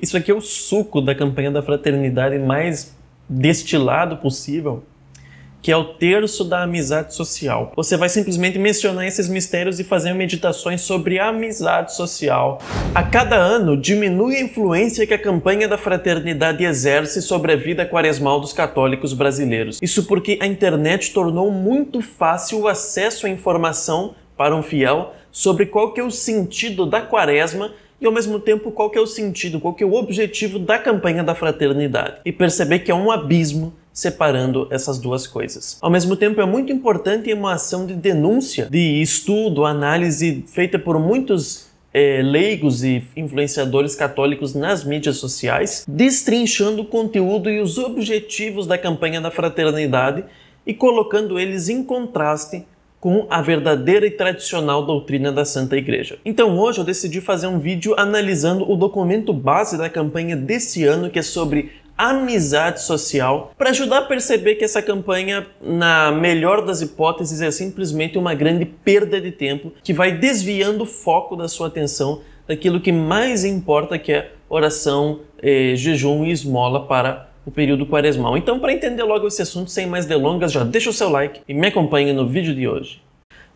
Isso aqui é o suco da campanha da fraternidade mais destilado possível, que é o terço da amizade social. Você vai simplesmente mencionar esses mistérios e fazer meditações sobre a amizade social. A cada ano, diminui a influência que a campanha da fraternidade exerce sobre a vida quaresmal dos católicos brasileiros. Isso porque a internet tornou muito fácil o acesso à informação para um fiel sobre qual que é o sentido da quaresma e ao mesmo tempo qual que é o sentido, qual que é o objetivo da campanha da fraternidade. E perceber que é um abismo separando essas duas coisas. Ao mesmo tempo, é muito importante uma ação de denúncia, de estudo, análise feita por muitos é, leigos e influenciadores católicos nas mídias sociais, destrinchando o conteúdo e os objetivos da campanha da fraternidade e colocando eles em contraste com a verdadeira e tradicional doutrina da Santa Igreja. Então hoje eu decidi fazer um vídeo analisando o documento base da campanha desse ano, que é sobre amizade social, para ajudar a perceber que essa campanha, na melhor das hipóteses, é simplesmente uma grande perda de tempo que vai desviando o foco da sua atenção daquilo que mais importa, que é oração, eh, jejum e esmola para o período quaresmal. Então, para entender logo esse assunto, sem mais delongas, já deixa o seu like e me acompanha no vídeo de hoje.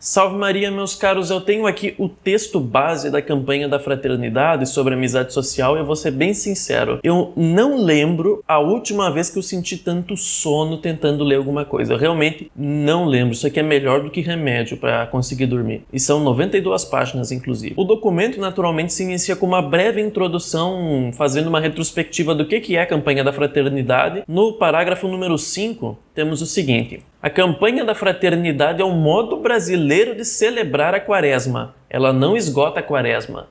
Salve Maria, meus caros, eu tenho aqui o texto base da campanha da fraternidade sobre amizade social e eu vou ser bem sincero, eu não lembro a última vez que eu senti tanto sono tentando ler alguma coisa. Eu realmente não lembro. Isso aqui é melhor do que remédio para conseguir dormir. E são 92 páginas, inclusive. O documento, naturalmente, se inicia com uma breve introdução, fazendo uma retrospectiva do que é a campanha da fraternidade. No parágrafo número 5, temos o seguinte: a campanha da fraternidade é um modo brasileiro de celebrar a quaresma. Ela não esgota a quaresma.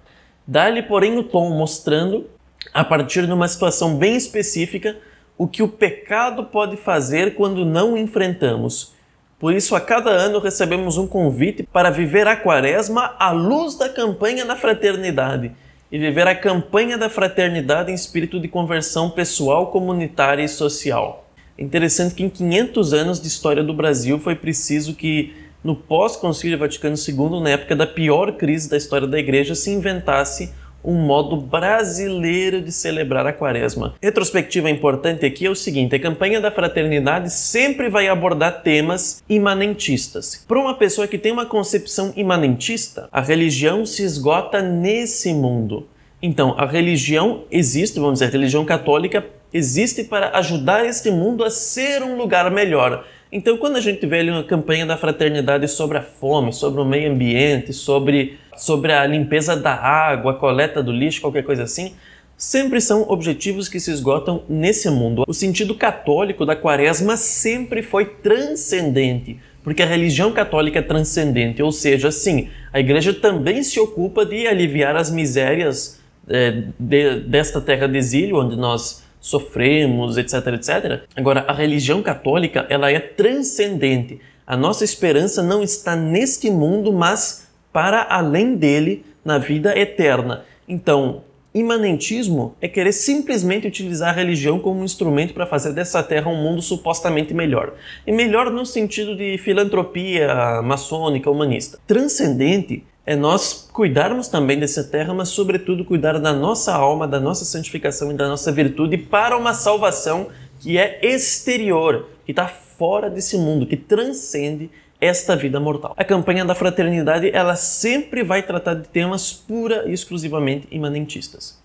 Dá-lhe, porém, o tom, mostrando, a partir de uma situação bem específica, o que o pecado pode fazer quando não o enfrentamos. Por isso, a cada ano recebemos um convite para viver a quaresma à luz da campanha da fraternidade e viver a campanha da fraternidade em espírito de conversão pessoal, comunitária e social. É interessante que em 500 anos de história do Brasil foi preciso que, no pós-Concílio Vaticano II, na época da pior crise da história da Igreja, se inventasse um modo brasileiro de celebrar a quaresma. Retrospectiva importante aqui é o seguinte: a campanha da fraternidade sempre vai abordar temas imanentistas. Para uma pessoa que tem uma concepção imanentista, a religião se esgota nesse mundo. Então, a religião existe, vamos dizer, a religião católica existe para ajudar este mundo a ser um lugar melhor. Então, quando a gente vê ali uma campanha da fraternidade sobre a fome, sobre o meio ambiente, sobre, sobre a limpeza da água, a coleta do lixo, qualquer coisa assim, sempre são objetivos que se esgotam nesse mundo. O sentido católico da quaresma sempre foi transcendente, porque a religião católica é transcendente, ou seja, sim, a igreja também se ocupa de aliviar as misérias é, de, desta terra de exílio, onde nós sofremos, etc, etc. Agora, a religião católica, ela é transcendente. A nossa esperança não está neste mundo, mas para além dele, na vida eterna. Então, Imanentismo é querer simplesmente utilizar a religião como um instrumento para fazer dessa terra um mundo supostamente melhor. E melhor no sentido de filantropia maçônica, humanista. Transcendente é nós cuidarmos também dessa terra, mas sobretudo cuidar da nossa alma, da nossa santificação e da nossa virtude para uma salvação que é exterior, que está fora desse mundo, que transcende esta vida mortal. A campanha da fraternidade ela sempre vai tratar de temas pura e exclusivamente imanentistas.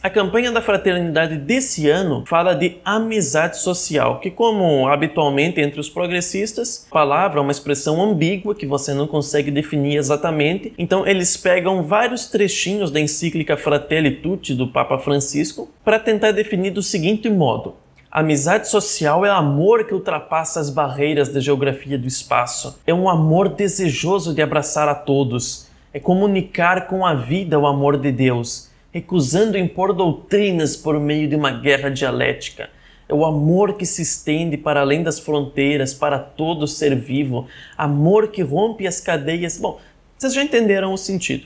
A campanha da fraternidade desse ano fala de amizade social, que, como habitualmente entre os progressistas, a palavra é uma expressão ambígua que você não consegue definir exatamente. Então, eles pegam vários trechinhos da encíclica Fratelli Tutti do Papa Francisco para tentar definir do seguinte modo: Amizade social é amor que ultrapassa as barreiras da geografia do espaço. É um amor desejoso de abraçar a todos. É comunicar com a vida o amor de Deus, recusando impor doutrinas por meio de uma guerra dialética. É o amor que se estende para além das fronteiras, para todo ser vivo. Amor que rompe as cadeias. Bom, vocês já entenderam o sentido.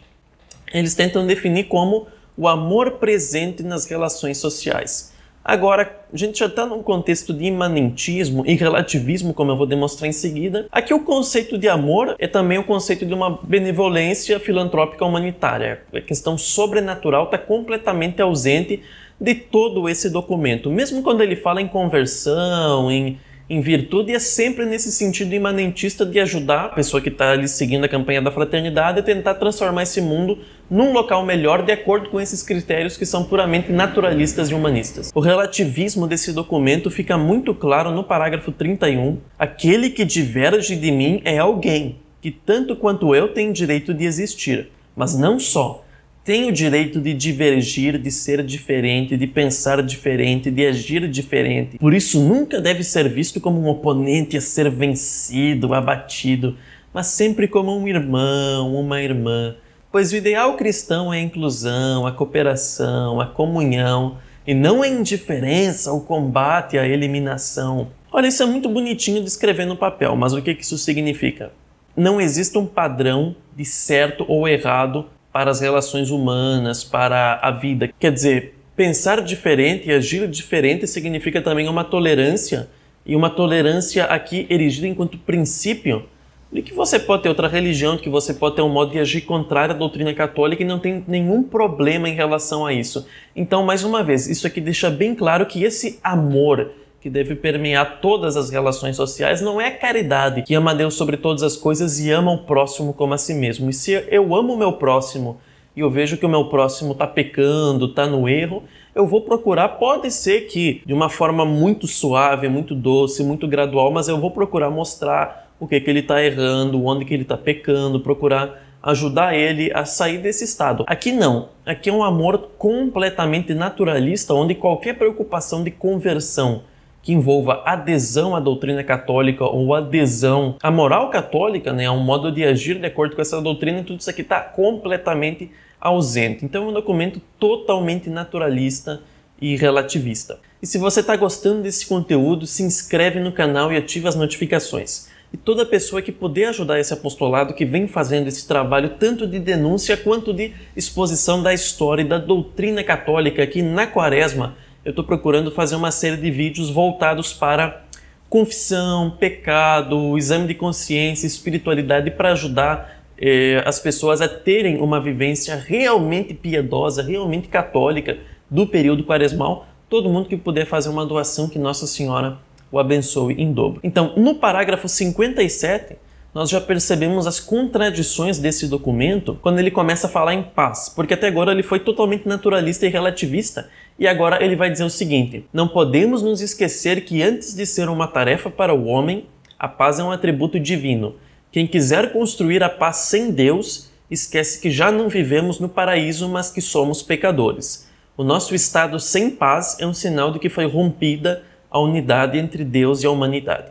Eles tentam definir como o amor presente nas relações sociais. Agora, a gente já está num contexto de imanentismo e relativismo, como eu vou demonstrar em seguida. Aqui o conceito de amor é também o conceito de uma benevolência filantrópica humanitária. A questão sobrenatural está completamente ausente de todo esse documento. Mesmo quando ele fala em conversão, em em virtude é sempre nesse sentido imanentista de ajudar a pessoa que está ali seguindo a campanha da fraternidade a tentar transformar esse mundo num local melhor de acordo com esses critérios que são puramente naturalistas e humanistas. O relativismo desse documento fica muito claro no parágrafo 31. Aquele que diverge de mim é alguém que tanto quanto eu tem direito de existir, mas não só tem o direito de divergir, de ser diferente, de pensar diferente, de agir diferente. Por isso, nunca deve ser visto como um oponente a ser vencido, abatido, mas sempre como um irmão, uma irmã. Pois o ideal cristão é a inclusão, a cooperação, a comunhão e não a indiferença, o combate, a eliminação. Olha, isso é muito bonitinho de escrever no papel, mas o que isso significa? Não existe um padrão de certo ou errado para as relações humanas, para a vida. Quer dizer, pensar diferente e agir diferente significa também uma tolerância, e uma tolerância aqui erigida enquanto princípio de que você pode ter outra religião, de que você pode ter um modo de agir contrário à doutrina católica e não tem nenhum problema em relação a isso. Então, mais uma vez, isso aqui deixa bem claro que esse amor, que deve permear todas as relações sociais não é caridade, que ama a Deus sobre todas as coisas e ama o próximo como a si mesmo. E se eu amo o meu próximo e eu vejo que o meu próximo está pecando, está no erro, eu vou procurar, pode ser que de uma forma muito suave, muito doce, muito gradual, mas eu vou procurar mostrar o que, que ele está errando, onde que ele está pecando, procurar ajudar ele a sair desse estado. Aqui não, aqui é um amor completamente naturalista, onde qualquer preocupação de conversão que envolva adesão à doutrina católica ou adesão à moral católica, né, a um modo de agir de acordo com essa doutrina, tudo isso aqui está completamente ausente. Então é um documento totalmente naturalista e relativista. E se você está gostando desse conteúdo, se inscreve no canal e ativa as notificações. E toda pessoa que puder ajudar esse apostolado que vem fazendo esse trabalho tanto de denúncia quanto de exposição da história e da doutrina católica aqui na Quaresma eu estou procurando fazer uma série de vídeos voltados para confissão, pecado, exame de consciência, espiritualidade, para ajudar eh, as pessoas a terem uma vivência realmente piedosa, realmente católica do período quaresmal. Todo mundo que puder fazer uma doação, que Nossa Senhora o abençoe em dobro. Então, no parágrafo 57, nós já percebemos as contradições desse documento quando ele começa a falar em paz, porque até agora ele foi totalmente naturalista e relativista e agora ele vai dizer o seguinte: Não podemos nos esquecer que antes de ser uma tarefa para o homem, a paz é um atributo divino. Quem quiser construir a paz sem Deus, esquece que já não vivemos no paraíso, mas que somos pecadores. O nosso estado sem paz é um sinal de que foi rompida a unidade entre Deus e a humanidade.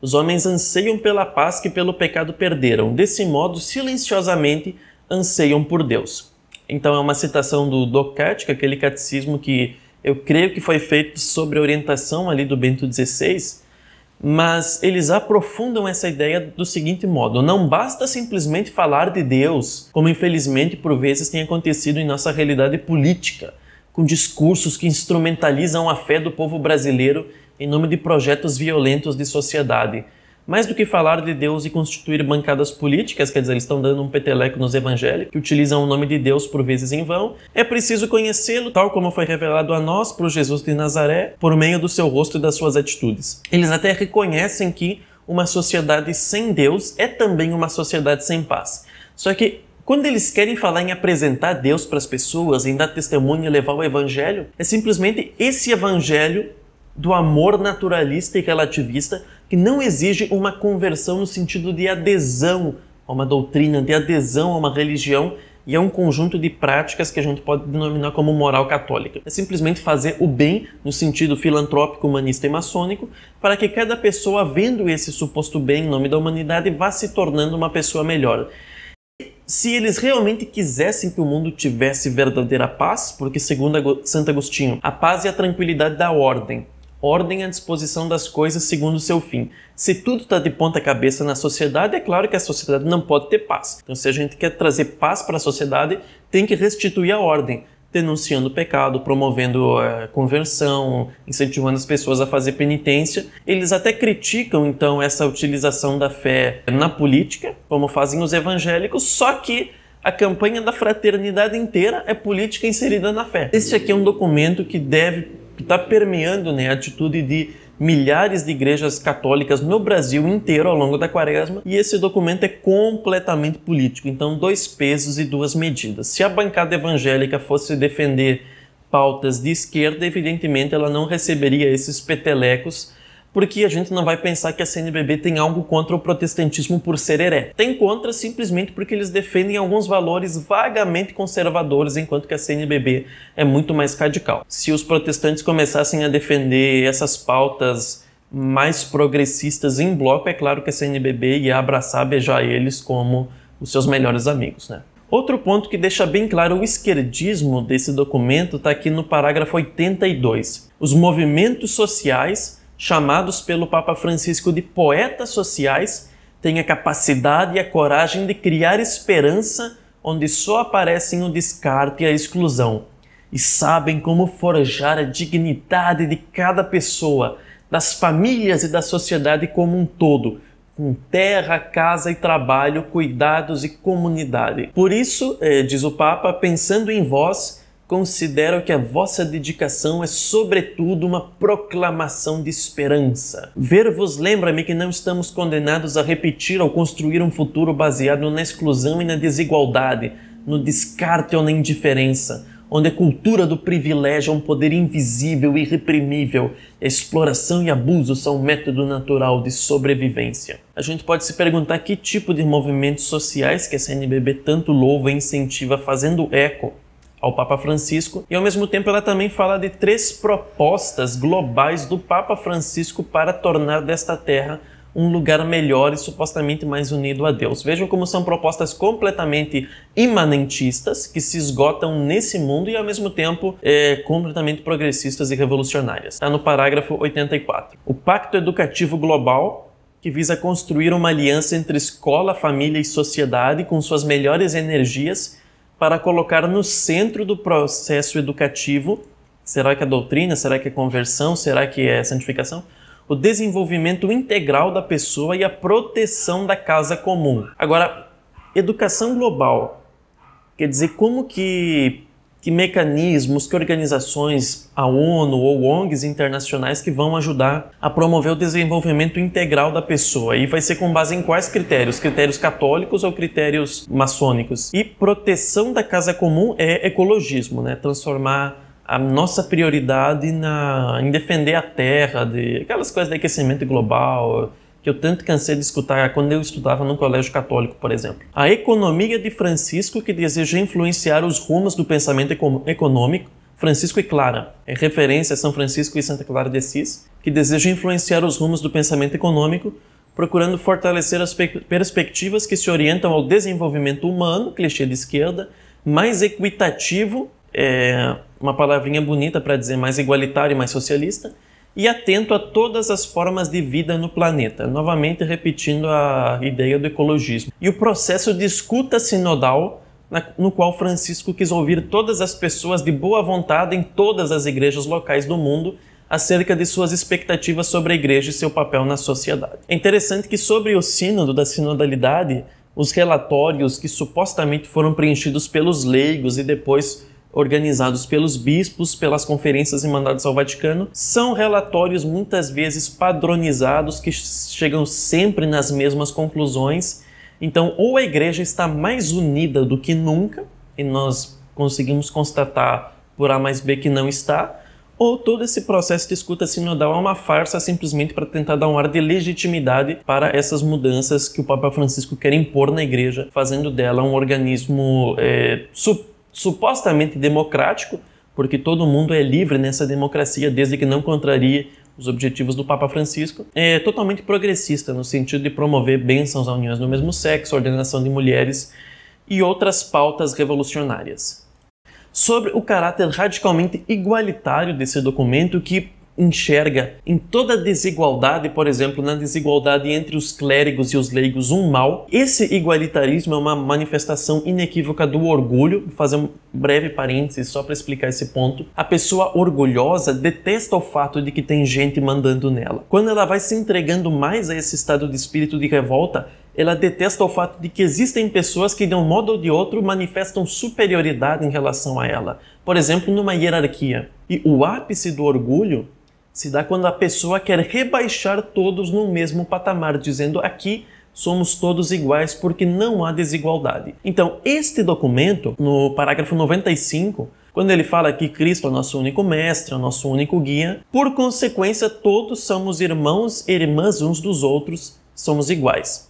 Os homens anseiam pela paz que pelo pecado perderam, desse modo, silenciosamente, anseiam por Deus. Então é uma citação do Docática, aquele catecismo que eu creio que foi feito sobre a orientação ali do Bento XVI, mas eles aprofundam essa ideia do seguinte modo: não basta simplesmente falar de Deus, como infelizmente por vezes tem acontecido em nossa realidade política, com discursos que instrumentalizam a fé do povo brasileiro em nome de projetos violentos de sociedade mais do que falar de Deus e constituir bancadas políticas, quer dizer, eles estão dando um peteleco nos evangélicos, que utilizam o nome de Deus por vezes em vão, é preciso conhecê-lo, tal como foi revelado a nós por Jesus de Nazaré, por meio do seu rosto e das suas atitudes. Eles até reconhecem que uma sociedade sem Deus é também uma sociedade sem paz. Só que quando eles querem falar em apresentar Deus para as pessoas, em dar testemunho e levar o evangelho, é simplesmente esse evangelho do amor naturalista e relativista que não exige uma conversão no sentido de adesão a uma doutrina, de adesão a uma religião e a é um conjunto de práticas que a gente pode denominar como moral católica. É simplesmente fazer o bem no sentido filantrópico, humanista e maçônico, para que cada pessoa, vendo esse suposto bem em nome da humanidade, vá se tornando uma pessoa melhor se eles realmente quisessem que o mundo tivesse verdadeira paz, porque segundo Santo Agostinho, a paz é a tranquilidade da ordem, ordem à disposição das coisas segundo o seu fim. Se tudo está de ponta cabeça na sociedade, é claro que a sociedade não pode ter paz. Então, se a gente quer trazer paz para a sociedade, tem que restituir a ordem, denunciando o pecado, promovendo a eh, conversão, incentivando as pessoas a fazer penitência. Eles até criticam, então, essa utilização da fé na política, como fazem os evangélicos, só que a campanha da fraternidade inteira é política inserida na fé. Este aqui é um documento que deve que está permeando né, a atitude de milhares de igrejas católicas no Brasil inteiro ao longo da quaresma, e esse documento é completamente político. Então, dois pesos e duas medidas. Se a bancada evangélica fosse defender pautas de esquerda, evidentemente ela não receberia esses petelecos porque a gente não vai pensar que a CNBB tem algo contra o protestantismo por ser heré. Tem contra simplesmente porque eles defendem alguns valores vagamente conservadores, enquanto que a CNBB é muito mais radical. Se os protestantes começassem a defender essas pautas mais progressistas em bloco, é claro que a CNBB ia abraçar, beijar eles como os seus melhores amigos, né? Outro ponto que deixa bem claro o esquerdismo desse documento está aqui no parágrafo 82. Os movimentos sociais chamados pelo Papa Francisco de poetas sociais, têm a capacidade e a coragem de criar esperança onde só aparecem o descarte e a exclusão, e sabem como forjar a dignidade de cada pessoa, das famílias e da sociedade como um todo, com terra, casa e trabalho, cuidados e comunidade. Por isso, eh, diz o Papa, pensando em vós, considero que a vossa dedicação é sobretudo uma proclamação de esperança. Ver-vos lembra-me que não estamos condenados a repetir ou construir um futuro baseado na exclusão e na desigualdade, no descarte ou na indiferença, onde a cultura do privilégio é um poder invisível e irreprimível, a exploração e abuso são um método natural de sobrevivência. A gente pode se perguntar que tipo de movimentos sociais que a CNBB tanto louva e incentiva fazendo eco ao Papa Francisco e ao mesmo tempo ela também fala de três propostas globais do Papa Francisco para tornar desta terra um lugar melhor e supostamente mais unido a Deus. Vejam como são propostas completamente imanentistas que se esgotam nesse mundo e ao mesmo tempo é, completamente progressistas e revolucionárias. Está no parágrafo 84. O Pacto Educativo Global que visa construir uma aliança entre escola, família e sociedade com suas melhores energias para colocar no centro do processo educativo, será que é doutrina, será que é conversão, será que é santificação? O desenvolvimento integral da pessoa e a proteção da casa comum. Agora, educação global quer dizer como que que mecanismos, que organizações, a ONU ou ONGs internacionais que vão ajudar a promover o desenvolvimento integral da pessoa. E vai ser com base em quais critérios? Critérios católicos ou critérios maçônicos? E proteção da casa comum é ecologismo, né? Transformar a nossa prioridade na, em defender a terra, de aquelas coisas de aquecimento global, que eu tanto cansei de escutar quando eu estudava num colégio católico, por exemplo. A economia de Francisco, que deseja influenciar os rumos do pensamento econômico, Francisco e Clara, é referência a São Francisco e Santa Clara de Assis, que deseja influenciar os rumos do pensamento econômico, procurando fortalecer as perspectivas que se orientam ao desenvolvimento humano, clichê de esquerda, mais equitativo, é uma palavrinha bonita para dizer mais igualitário e mais socialista, e atento a todas as formas de vida no planeta, novamente repetindo a ideia do ecologismo. E o processo de escuta sinodal, no qual Francisco quis ouvir todas as pessoas de boa vontade em todas as igrejas locais do mundo acerca de suas expectativas sobre a igreja e seu papel na sociedade. É interessante que sobre o sínodo da sinodalidade, os relatórios que supostamente foram preenchidos pelos leigos e depois organizados pelos bispos, pelas conferências e mandados ao Vaticano, são relatórios muitas vezes padronizados que chegam sempre nas mesmas conclusões. Então, ou a igreja está mais unida do que nunca, e nós conseguimos constatar por A mais B que não está, ou todo esse processo de escuta sinodal é uma farsa simplesmente para tentar dar um ar de legitimidade para essas mudanças que o Papa Francisco quer impor na Igreja, fazendo dela um organismo é, eh, superior supostamente democrático, porque todo mundo é livre nessa democracia, desde que não contrarie os objetivos do Papa Francisco, é totalmente progressista, no sentido de promover bênçãos a uniões do mesmo sexo, ordenação de mulheres e outras pautas revolucionárias. Sobre o caráter radicalmente igualitário desse documento, que enxerga em toda desigualdade, por exemplo, na desigualdade entre os clérigos e os leigos, um mal. Esse igualitarismo é uma manifestação inequívoca do orgulho. Vou fazer um breve parênteses só para explicar esse ponto. A pessoa orgulhosa detesta o fato de que tem gente mandando nela. Quando ela vai se entregando mais a esse estado de espírito de revolta, ela detesta o fato de que existem pessoas que de um modo ou de outro manifestam superioridade em relação a ela, por exemplo, numa hierarquia. E o ápice do orgulho se dá quando a pessoa quer rebaixar todos no mesmo patamar, dizendo aqui somos todos iguais porque não há desigualdade. Então, este documento, no parágrafo 95, quando ele fala que Cristo é o nosso único mestre, é o nosso único guia, por consequência, todos somos irmãos e irmãs uns dos outros, somos iguais.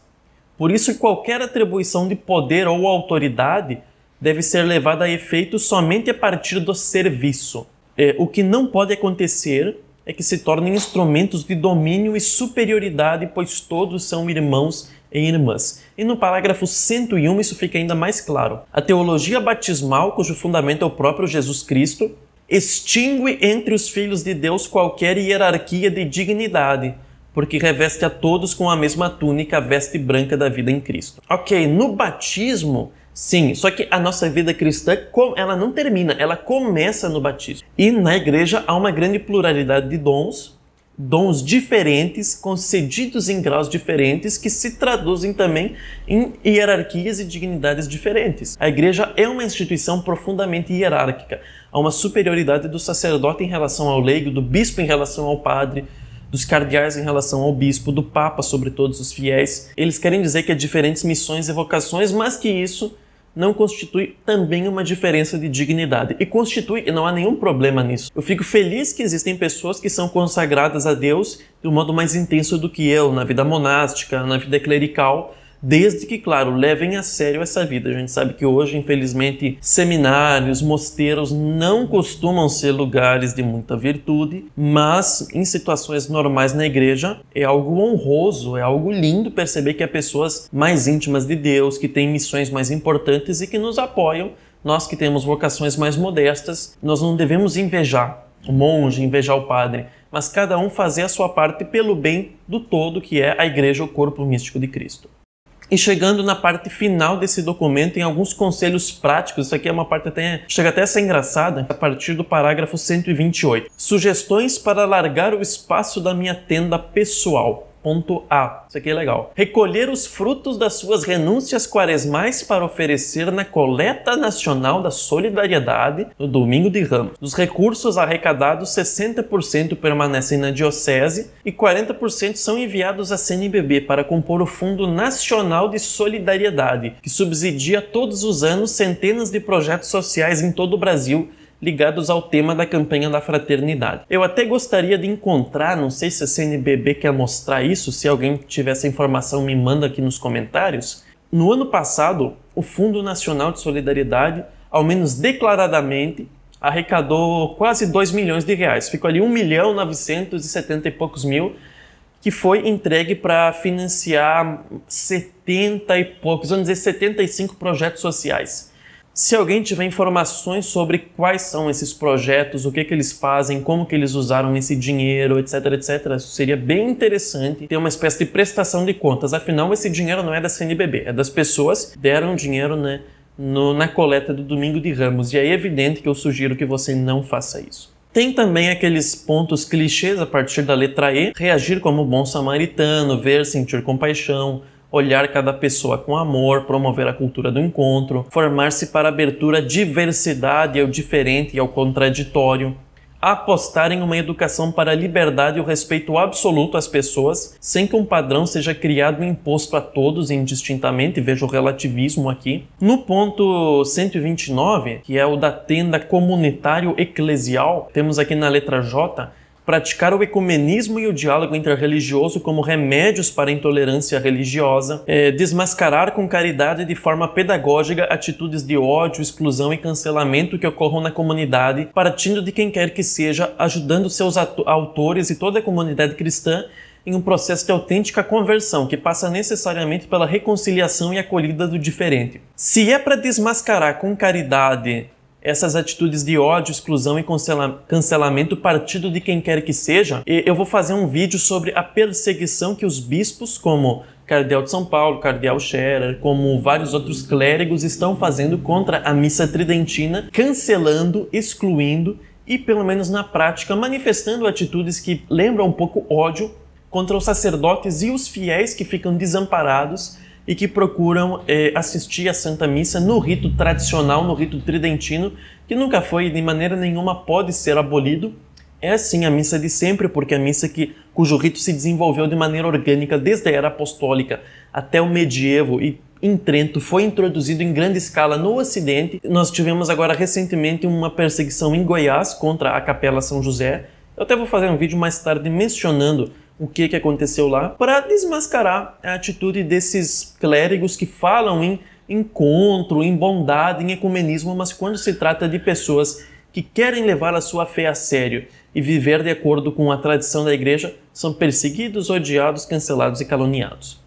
Por isso, qualquer atribuição de poder ou autoridade deve ser levada a efeito somente a partir do serviço. É, o que não pode acontecer é que se tornem instrumentos de domínio e superioridade, pois todos são irmãos e irmãs. E no parágrafo 101 isso fica ainda mais claro. A teologia batismal, cujo fundamento é o próprio Jesus Cristo, extingue entre os filhos de Deus qualquer hierarquia de dignidade, porque reveste a todos com a mesma túnica, a veste branca da vida em Cristo. Ok, no batismo Sim, só que a nossa vida cristã, ela não termina, ela começa no batismo. E na igreja há uma grande pluralidade de dons, dons diferentes, concedidos em graus diferentes, que se traduzem também em hierarquias e dignidades diferentes. A igreja é uma instituição profundamente hierárquica. Há uma superioridade do sacerdote em relação ao leigo, do bispo em relação ao padre, dos cardeais em relação ao bispo, do papa sobre todos os fiéis. Eles querem dizer que há diferentes missões e vocações, mas que isso não constitui também uma diferença de dignidade. E constitui, e não há nenhum problema nisso. Eu fico feliz que existem pessoas que são consagradas a Deus de um modo mais intenso do que eu, na vida monástica, na vida clerical, desde que, claro, levem a sério essa vida. A gente sabe que hoje, infelizmente, seminários, mosteiros não costumam ser lugares de muita virtude, mas em situações normais na igreja é algo honroso, é algo lindo perceber que há pessoas mais íntimas de Deus, que têm missões mais importantes e que nos apoiam. Nós que temos vocações mais modestas, nós não devemos invejar o monge, invejar o padre, mas cada um fazer a sua parte pelo bem do todo que é a igreja, o corpo místico de Cristo. E chegando na parte final desse documento, em alguns conselhos práticos, isso aqui é uma parte até, chega até a ser engraçada, a partir do parágrafo 128. Sugestões para alargar o espaço da minha tenda pessoal. Ponto A. Isso aqui é legal. Recolher os frutos das suas renúncias quaresmais para oferecer na coleta nacional da solidariedade no domingo de Ramos. Dos recursos arrecadados, 60% permanecem na diocese e 40% são enviados à CNBB para compor o Fundo Nacional de Solidariedade, que subsidia todos os anos centenas de projetos sociais em todo o Brasil ligados ao tema da campanha da fraternidade. Eu até gostaria de encontrar, não sei se a CNBB quer mostrar isso, se alguém tiver essa informação me manda aqui nos comentários. No ano passado, o Fundo Nacional de Solidariedade, ao menos declaradamente, arrecadou quase 2 milhões de reais. Ficou ali 1 milhão 970 e poucos mil, que foi entregue para financiar 70 e poucos, vamos dizer, 75 projetos sociais. Se alguém tiver informações sobre quais são esses projetos, o que, que eles fazem, como que eles usaram esse dinheiro, etc, etc, seria bem interessante ter uma espécie de prestação de contas. Afinal, esse dinheiro não é da CNBB, é das pessoas que deram dinheiro né, no, na coleta do Domingo de Ramos. E é evidente que eu sugiro que você não faça isso. Tem também aqueles pontos clichês a partir da letra E, reagir como bom samaritano, ver, sentir compaixão, olhar cada pessoa com amor, promover a cultura do encontro, formar-se para abertura à diversidade, ao diferente e ao contraditório, apostar em uma educação para a liberdade e o respeito absoluto às pessoas, sem que um padrão seja criado e imposto a todos indistintamente, veja o relativismo aqui. No ponto 129, que é o da tenda comunitário eclesial, temos aqui na letra J praticar o ecumenismo e o diálogo interreligioso como remédios para a intolerância religiosa, é, desmascarar com caridade de forma pedagógica atitudes de ódio, exclusão e cancelamento que ocorram na comunidade, partindo de quem quer que seja, ajudando seus autores e toda a comunidade cristã em um processo de autêntica conversão, que passa necessariamente pela reconciliação e acolhida do diferente. Se é para desmascarar com caridade essas atitudes de ódio, exclusão e cancelamento partido de quem quer que seja, eu vou fazer um vídeo sobre a perseguição que os bispos, como Cardeal de São Paulo, Cardeal Scherer, como vários outros clérigos, estão fazendo contra a missa tridentina, cancelando, excluindo e, pelo menos na prática, manifestando atitudes que lembram um pouco ódio contra os sacerdotes e os fiéis que ficam desamparados e que procuram eh, assistir à Santa Missa no rito tradicional, no rito tridentino, que nunca foi e de maneira nenhuma pode ser abolido. É assim a missa de sempre, porque a missa que, cujo rito se desenvolveu de maneira orgânica desde a era apostólica até o medievo e em Trento foi introduzido em grande escala no Ocidente. Nós tivemos agora recentemente uma perseguição em Goiás contra a Capela São José. Eu até vou fazer um vídeo mais tarde mencionando o que, que aconteceu lá para desmascarar a atitude desses clérigos que falam em encontro, em bondade, em ecumenismo, mas quando se trata de pessoas que querem levar a sua fé a sério e viver de acordo com a tradição da igreja, são perseguidos, odiados, cancelados e caluniados.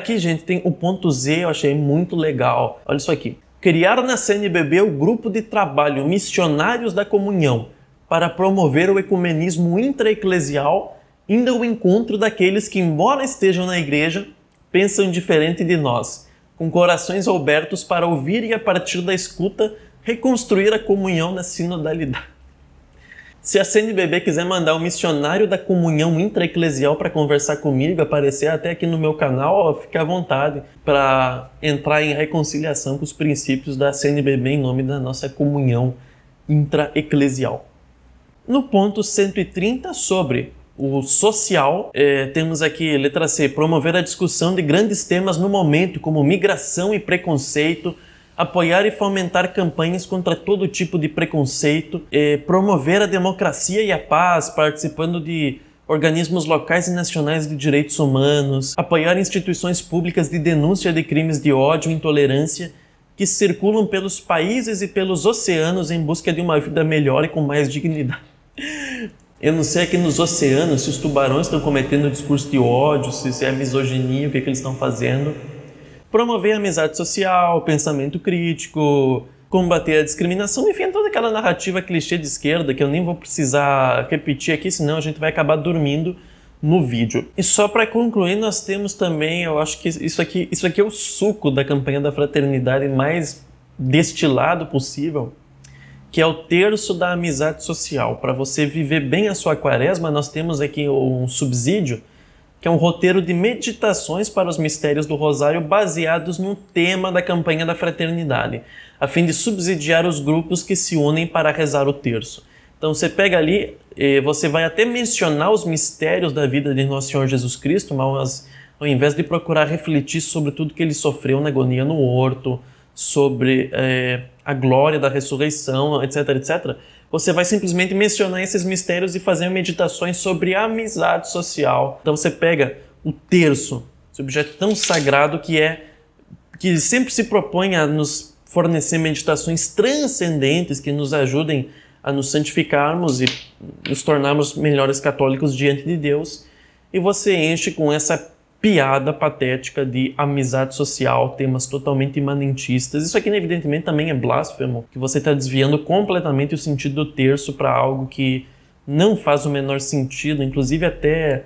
Aqui, gente, tem o ponto Z, eu achei muito legal. Olha isso aqui. Criar na CNBB o grupo de trabalho Missionários da Comunhão para promover o ecumenismo intraeclesial indo ao encontro daqueles que, embora estejam na igreja, pensam diferente de nós, com corações abertos para ouvir e, a partir da escuta, reconstruir a comunhão na sinodalidade. Se a CNBB quiser mandar um missionário da comunhão intraeclesial para conversar comigo, aparecer até aqui no meu canal, ó, fique à vontade para entrar em reconciliação com os princípios da CNBB em nome da nossa comunhão intraeclesial. No ponto 130 sobre o social, é, temos aqui letra C, promover a discussão de grandes temas no momento, como migração e preconceito, apoiar e fomentar campanhas contra todo tipo de preconceito, é, promover a democracia e a paz, participando de organismos locais e nacionais de direitos humanos, apoiar instituições públicas de denúncia de crimes de ódio e intolerância que circulam pelos países e pelos oceanos em busca de uma vida melhor e com mais dignidade. Eu não sei aqui nos oceanos se os tubarões estão cometendo discurso de ódio, se é misoginia, o que, é que eles estão fazendo. Promover a amizade social, pensamento crítico, combater a discriminação, enfim, é toda aquela narrativa clichê de esquerda que eu nem vou precisar repetir aqui, senão a gente vai acabar dormindo no vídeo. E só para concluir, nós temos também, eu acho que isso aqui, isso aqui é o suco da campanha da fraternidade mais destilado possível, que é o terço da amizade social. Para você viver bem a sua quaresma, nós temos aqui um subsídio, que é um roteiro de meditações para os mistérios do Rosário baseados no tema da campanha da fraternidade, a fim de subsidiar os grupos que se unem para rezar o terço. Então você pega ali, você vai até mencionar os mistérios da vida de Nosso Senhor Jesus Cristo, mas ao invés de procurar refletir sobre tudo que ele sofreu na agonia no horto, sobre. Eh, a glória da ressurreição, etc, etc, você vai simplesmente mencionar esses mistérios e fazer meditações sobre a amizade social. Então você pega o terço, esse objeto tão sagrado que é que sempre se propõe a nos fornecer meditações transcendentes que nos ajudem a nos santificarmos e nos tornarmos melhores católicos diante de Deus. E você enche com essa piada patética de amizade social, temas totalmente imanentistas. Isso aqui, evidentemente, também é blasfemo, que você está desviando completamente o sentido do terço para algo que não faz o menor sentido, inclusive até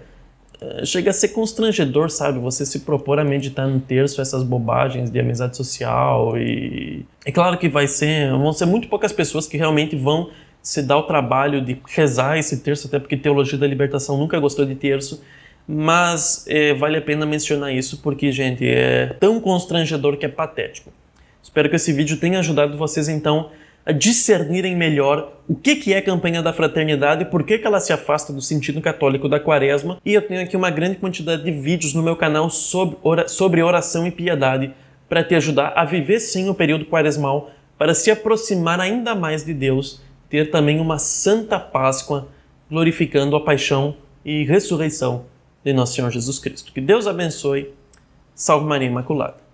eh, chega a ser constrangedor, sabe? Você se propor a meditar no terço essas bobagens de amizade social e é claro que vai ser, vão ser muito poucas pessoas que realmente vão se dar o trabalho de rezar esse terço, até porque teologia da libertação nunca gostou de terço mas é, vale a pena mencionar isso porque, gente, é tão constrangedor que é patético. Espero que esse vídeo tenha ajudado vocês, então, a discernirem melhor o que, que é a campanha da fraternidade, por que, que ela se afasta do sentido católico da quaresma. E eu tenho aqui uma grande quantidade de vídeos no meu canal sobre oração e piedade para te ajudar a viver sim o período quaresmal, para se aproximar ainda mais de Deus, ter também uma santa Páscoa, glorificando a paixão e ressurreição de Nosso Senhor Jesus Cristo. Que Deus abençoe. Salve Maria Imaculada.